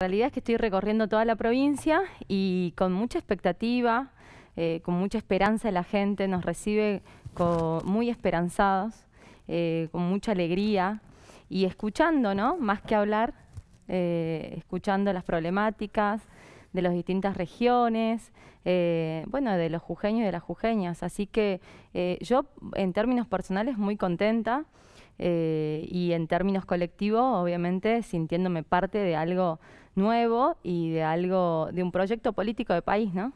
La realidad es que estoy recorriendo toda la provincia y con mucha expectativa, eh, con mucha esperanza la gente nos recibe con, muy esperanzados, eh, con mucha alegría y escuchando, ¿no? Más que hablar, eh, escuchando las problemáticas de las distintas regiones, bueno, de los jujeños y de las jujeñas. Así que yo, en términos personales, muy contenta. Eh, y en términos colectivos, obviamente sintiéndome parte de algo nuevo y de algo, de un proyecto político de país, ¿no?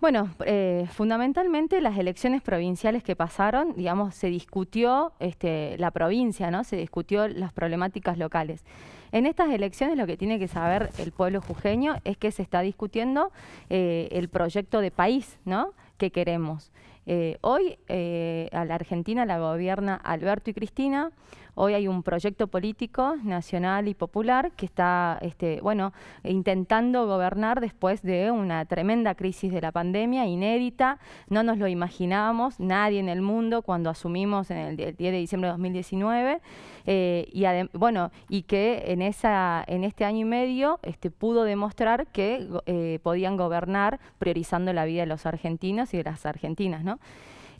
Bueno, eh, fundamentalmente las elecciones provinciales que pasaron, digamos, se discutió este, la provincia, ¿no? Se discutió las problemáticas locales. En estas elecciones lo que tiene que saber el pueblo jujeño es que se está discutiendo eh, el proyecto de país, ¿no? Que queremos. Eh, hoy eh, a la Argentina la gobierna Alberto y Cristina. Hoy hay un proyecto político nacional y popular que está, este, bueno, intentando gobernar después de una tremenda crisis de la pandemia, inédita. No nos lo imaginábamos, nadie en el mundo, cuando asumimos en el, 10 de diciembre de 2019. Eh, y bueno, y que en, esa, en este año y medio este, pudo demostrar que eh, podían gobernar priorizando la vida de los argentinos y de las argentinas, ¿no?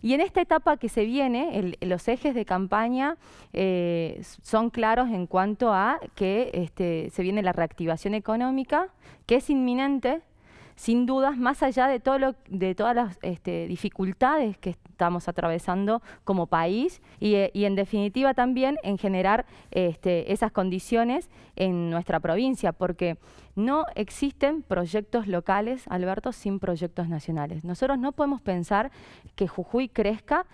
Y en esta etapa que se viene, los ejes de campaña eh, son claros en cuanto a que este, se viene la reactivación económica, que es inminente, sin dudas, más allá de, todo lo, de todas las este, dificultades que estamos atravesando como país y, eh, en definitiva también en generar este, esas condiciones en nuestra provincia, porque no existen proyectos locales, Alberto, sin proyectos nacionales. Nosotros no podemos pensar que Jujuy crezca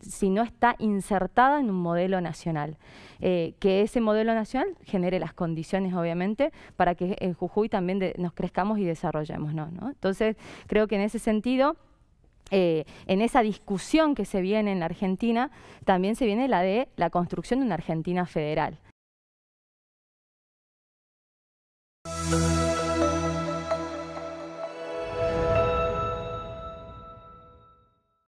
si no está insertada en un modelo nacional. Eh, que ese modelo nacional genere las condiciones, obviamente, para que en eh, Jujuy también nos crezcamos y desarrollemos. Entonces, creo que en ese sentido... Eh, en esa discusión que se viene en Argentina, también se viene la de la construcción de una Argentina federal.